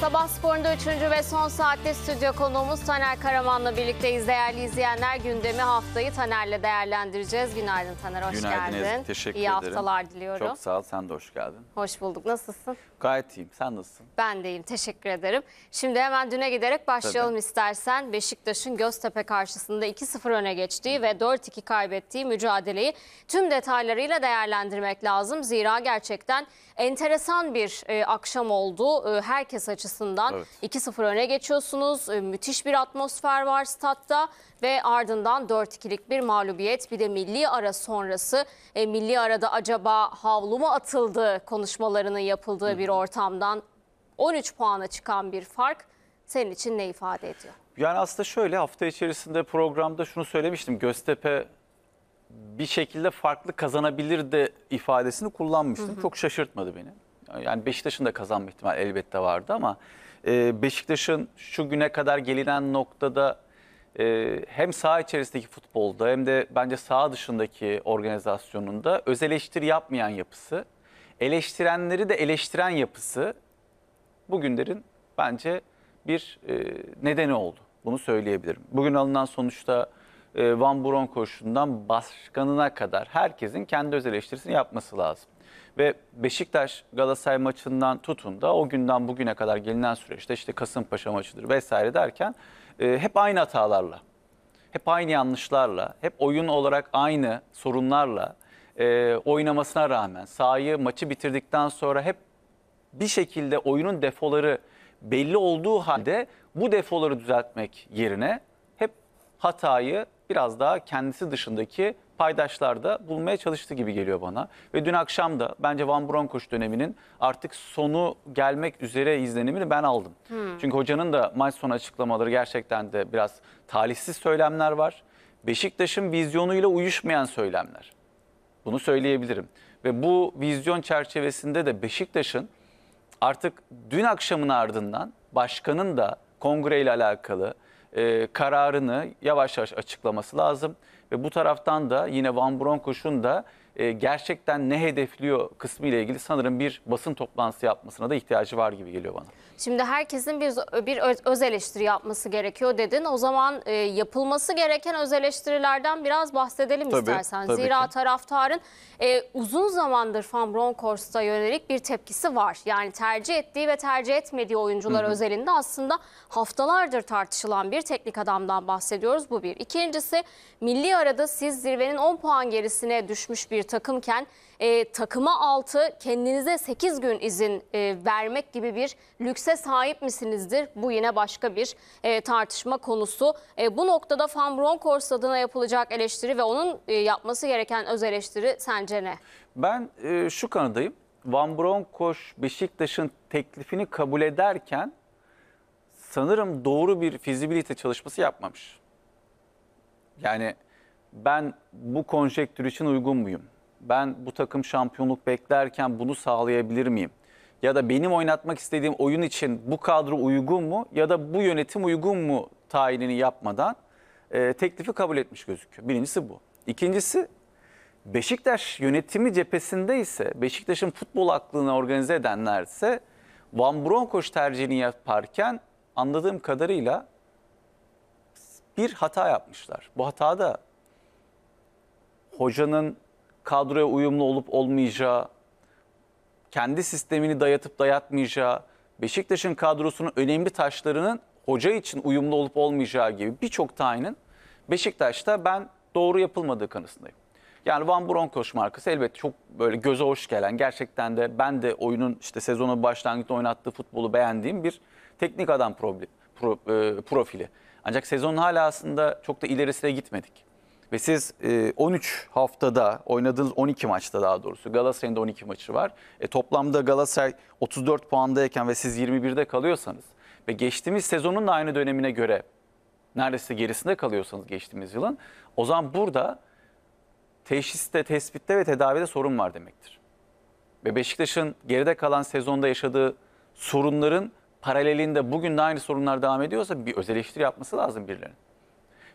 Sabah sporunda 3. ve son saatte stüdyo konuğumuz Taner Karaman'la birlikteyiz. Değerli izleyenler gündemi haftayı Taner'le değerlendireceğiz. Günaydın Taner, hoş Günaydın geldin. Günaydın teşekkür İyi ederim. İyi haftalar diliyorum. Çok sağ ol, sen de hoş geldin. Hoş bulduk, nasılsın? Gayet iyiyim, sen nasılsın? Ben de iyiyim, teşekkür ederim. Şimdi hemen düne giderek başlayalım Tabii. istersen. Beşiktaş'ın Göztepe karşısında 2-0 öne geçtiği ve 4-2 kaybettiği mücadeleyi tüm detaylarıyla değerlendirmek lazım. Zira gerçekten enteresan bir e, akşam oldu. E, herkes açısından açısından. Evet. 2-0 öne geçiyorsunuz. Ee, müthiş bir atmosfer var statta ve ardından 4-2'lik bir mağlubiyet. Bir de milli ara sonrası. E, milli arada acaba havlu mu atıldı konuşmalarının yapıldığı bir ortamdan 13 puana çıkan bir fark senin için ne ifade ediyor? Yani aslında şöyle hafta içerisinde programda şunu söylemiştim. Göztepe bir şekilde farklı kazanabilir de ifadesini kullanmıştım. Hı hı. Çok şaşırtmadı beni yani Beşiktaş'ın da kazanma ihtimali elbette vardı ama e, Beşiktaş'ın şu güne kadar gelinen noktada e, hem saha içerisindeki futbolda hem de bence saha dışındaki organizasyonunda öz eleştiri yapmayan yapısı, eleştirenleri de eleştiren yapısı bugünlerin bence bir e, nedeni oldu. Bunu söyleyebilirim. Bugün alınan sonuçta e, Van Buron koşundan başkanına kadar herkesin kendi öz eleştirisini yapması lazım. Ve Beşiktaş Galatasaray maçından tutun da o günden bugüne kadar gelinen süreçte işte Kasımpaşa maçıdır vesaire derken e, hep aynı hatalarla, hep aynı yanlışlarla, hep oyun olarak aynı sorunlarla e, oynamasına rağmen sahayı maçı bitirdikten sonra hep bir şekilde oyunun defoları belli olduğu halde bu defoları düzeltmek yerine hep hatayı biraz daha kendisi dışındaki paydaşlarda bulmaya çalıştı gibi geliyor bana. Ve dün akşam da bence Van Bronkoş döneminin artık sonu gelmek üzere izlenimini ben aldım. Hmm. Çünkü hocanın da maç sonu açıklamaları gerçekten de biraz talihsiz söylemler var. Beşiktaş'ın vizyonuyla uyuşmayan söylemler. Bunu söyleyebilirim. Ve bu vizyon çerçevesinde de Beşiktaş'ın artık dün akşamın ardından başkanın da kongreyle alakalı e, kararını yavaş yavaş açıklaması lazım. Ve bu taraftan da yine Van Bronckhorst'un da e, gerçekten ne hedefliyor kısmı ile ilgili sanırım bir basın toplantısı yapmasına da ihtiyacı var gibi geliyor bana. Şimdi herkesin bir bir öz eleştiri yapması gerekiyor dedin. O zaman e, yapılması gereken öz eleştirilerden biraz bahsedelim tabii, istersen. Tabii Zira ki. taraftarın e, uzun zamandır Van Bronckhorst'a yönelik bir tepkisi var. Yani tercih ettiği ve tercih etmediği oyuncular Hı -hı. özelinde aslında haftalardır tartışılan bir teknik adamdan bahsediyoruz. Bu bir. İkincisi milli arada siz zirvenin 10 puan gerisine düşmüş bir bir takımken e, takıma 6 kendinize 8 gün izin e, vermek gibi bir lükse sahip misinizdir? Bu yine başka bir e, tartışma konusu. E, bu noktada Van Bronckhorst adına yapılacak eleştiri ve onun e, yapması gereken öz eleştiri sence ne? Ben e, şu kanıdayım. Van Bronckhorst Beşiktaş'ın teklifini kabul ederken sanırım doğru bir fizibilite çalışması yapmamış. Yani ben bu konjektür için uygun muyum? Ben bu takım şampiyonluk beklerken bunu sağlayabilir miyim? Ya da benim oynatmak istediğim oyun için bu kadro uygun mu? Ya da bu yönetim uygun mu tayinini yapmadan e, teklifi kabul etmiş gözüküyor. Birincisi bu. İkincisi Beşiktaş yönetimi cephesinde ise Beşiktaş'ın futbol aklını organize edenlerse Van Bronkoş tercihini yaparken anladığım kadarıyla bir hata yapmışlar. Bu hata da hocanın kadroya uyumlu olup olmayacağı, kendi sistemini dayatıp dayatmayacağı, Beşiktaş'ın kadrosunun önemli taşlarının hoca için uyumlu olup olmayacağı gibi birçok tayinin Beşiktaş'ta ben doğru yapılmadığı kanısındayım. Yani Van Bronckhorst markası elbette çok böyle göze hoş gelen, gerçekten de ben de oyunun işte sezonun başlangıcında oynattığı futbolu beğendiğim bir teknik adam problem, pro, e, profili. Ancak sezonun hala aslında çok da ilerisine gitmedik. Ve siz e, 13 haftada oynadığınız 12 maçta daha doğrusu Galatasaray'ın da 12 maçı var. E, toplamda Galatasaray 34 puandayken ve siz 21'de kalıyorsanız ve geçtiğimiz sezonun da aynı dönemine göre neredeyse gerisinde kalıyorsanız geçtiğimiz yılın o zaman burada teşhiste, tespitte ve tedavide sorun var demektir. Ve Beşiktaş'ın geride kalan sezonda yaşadığı sorunların paralelinde bugün de aynı sorunlar devam ediyorsa bir öz yapması lazım birilerinin.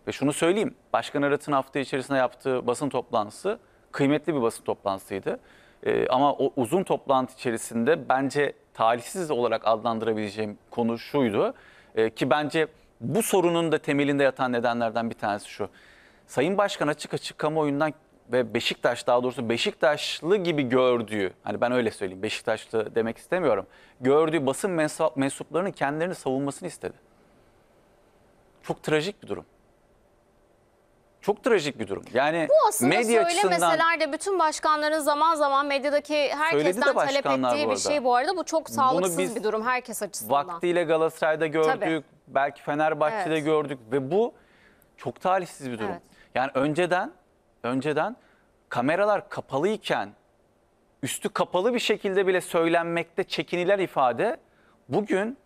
Ve şunu söyleyeyim, Başkan Arat'ın hafta içerisinde yaptığı basın toplantısı kıymetli bir basın toplantısıydı. Ee, ama o uzun toplantı içerisinde bence talihsiz olarak adlandırabileceğim konu şuydu. Ee, ki bence bu sorunun da temelinde yatan nedenlerden bir tanesi şu. Sayın Başkan açık açık kamuoyundan ve Beşiktaş daha doğrusu Beşiktaşlı gibi gördüğü, hani ben öyle söyleyeyim Beşiktaşlı demek istemiyorum, gördüğü basın mensuplarının kendilerini savunmasını istedi. Çok trajik bir durum. Çok trajik bir durum. Yani bu aslında medya söylemeseler de bütün başkanların zaman zaman medyadaki herkesten talep ettiği bir şey bu arada. Bu çok sağlıksız bir durum herkes açısından. Vaktiyle Galatasaray'da gördük, Tabii. belki Fenerbahçe'de evet. gördük ve bu çok talihsiz bir durum. Evet. Yani önceden önceden kameralar kapalıyken üstü kapalı bir şekilde bile söylenmekte çekiniler ifade bugün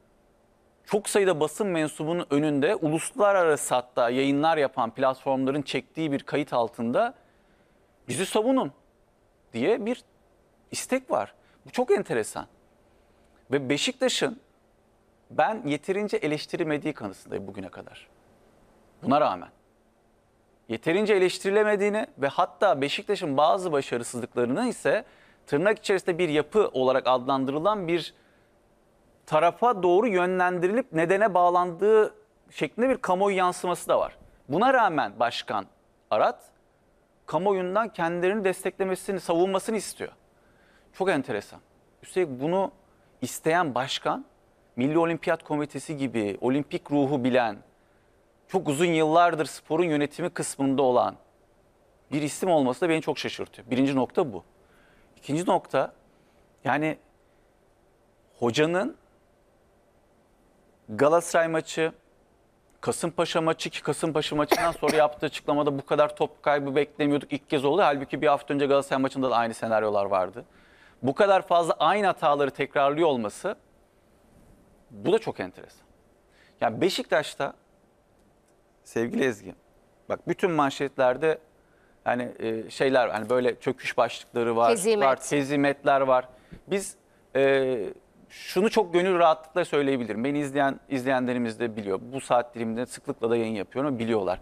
çok sayıda basın mensubunun önünde uluslararası hatta yayınlar yapan platformların çektiği bir kayıt altında bizi savunun diye bir istek var. Bu çok enteresan. Ve Beşiktaş'ın ben yeterince eleştirilmediği kanısındayım bugüne kadar. Buna rağmen yeterince eleştirilemediğini ve hatta Beşiktaş'ın bazı başarısızlıklarını ise tırnak içerisinde bir yapı olarak adlandırılan bir tarafa doğru yönlendirilip nedene bağlandığı şeklinde bir kamuoyu yansıması da var. Buna rağmen başkan Arat kamuoyundan kendilerini desteklemesini, savunmasını istiyor. Çok enteresan. Üstelik bunu isteyen başkan Milli Olimpiyat Komitesi gibi olimpik ruhu bilen, çok uzun yıllardır sporun yönetimi kısmında olan bir isim olması da beni çok şaşırtıyor. Birinci nokta bu. İkinci nokta yani hocanın Galatasaray maçı, Kasımpaşa maçı ki Kasımpaşa maçından sonra yaptığı açıklamada bu kadar top kaybı beklemiyorduk ilk kez oldu. Halbuki bir hafta önce Galatasaray maçında da aynı senaryolar vardı. Bu kadar fazla aynı hataları tekrarlıyor olması bu da çok enteresan. Yani Beşiktaş'ta sevgili Ezgi bak bütün manşetlerde hani e, şeyler hani böyle çöküş başlıkları var, Hezimet. var, hezimetler var. Biz e, şunu çok gönül rahatlıkla söyleyebilirim. Beni izleyen izleyenlerimiz de biliyor. Bu saat diliminde sıklıkla da yayın yapıyorum biliyorlar.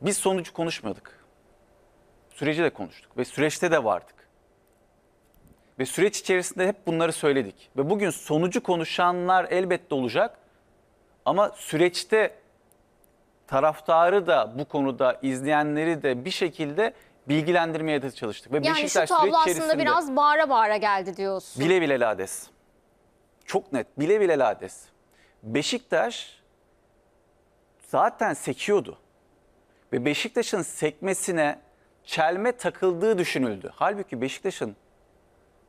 Biz sonucu konuşmadık. Süreci de konuştuk ve süreçte de vardık. Ve süreç içerisinde hep bunları söyledik. Ve bugün sonucu konuşanlar elbette olacak. Ama süreçte taraftarı da bu konuda izleyenleri de bir şekilde bilgilendirmeye de çalıştık. Ve yani şu tablo aslında biraz bağıra bağıra geldi diyorsun. Bile bile lades çok net bile bile Lades. Beşiktaş zaten sekiyordu. Ve Beşiktaş'ın sekmesine çelme takıldığı düşünüldü. Halbuki Beşiktaş'ın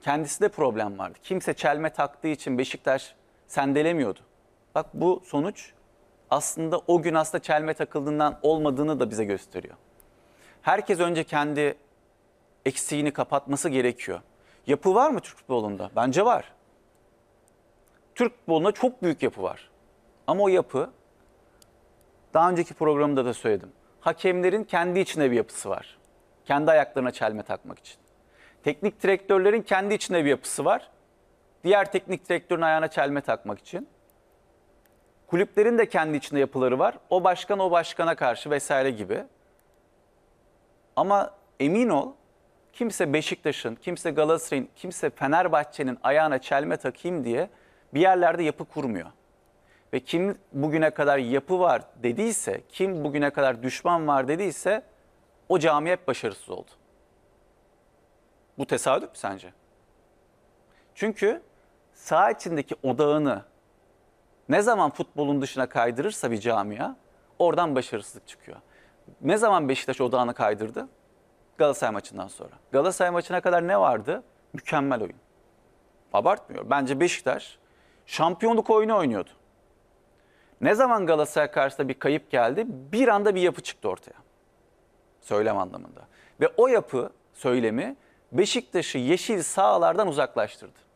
kendisi de problem vardı. Kimse çelme taktığı için Beşiktaş sendelemiyordu. Bak bu sonuç aslında o gün aslında çelme takıldığından olmadığını da bize gösteriyor. Herkes önce kendi eksiğini kapatması gerekiyor. Yapı var mı Türk futbolunda? Bence var. Türk futbolunda çok büyük yapı var. Ama o yapı daha önceki programda da söyledim. Hakemlerin kendi içinde bir yapısı var. Kendi ayaklarına çelme takmak için. Teknik direktörlerin kendi içinde bir yapısı var. Diğer teknik direktörün ayağına çelme takmak için. Kulüplerin de kendi içinde yapıları var. O başkan o başkana karşı vesaire gibi. Ama emin ol kimse Beşiktaş'ın, kimse Galatasaray'ın, kimse Fenerbahçe'nin ayağına çelme takayım diye bir yerlerde yapı kurmuyor. Ve kim bugüne kadar yapı var dediyse, kim bugüne kadar düşman var dediyse o cami hep başarısız oldu. Bu tesadüf mü sence? Çünkü saha içindeki odağını ne zaman futbolun dışına kaydırırsa bir camia oradan başarısızlık çıkıyor. Ne zaman Beşiktaş odağını kaydırdı? Galatasaray maçından sonra. Galatasaray maçına kadar ne vardı? Mükemmel oyun. Abartmıyor. Bence Beşiktaş şampiyonluk oyunu oynuyordu. Ne zaman Galatasaray karşısında bir kayıp geldi bir anda bir yapı çıktı ortaya. Söylem anlamında. Ve o yapı söylemi Beşiktaş'ı yeşil sahalardan uzaklaştırdı.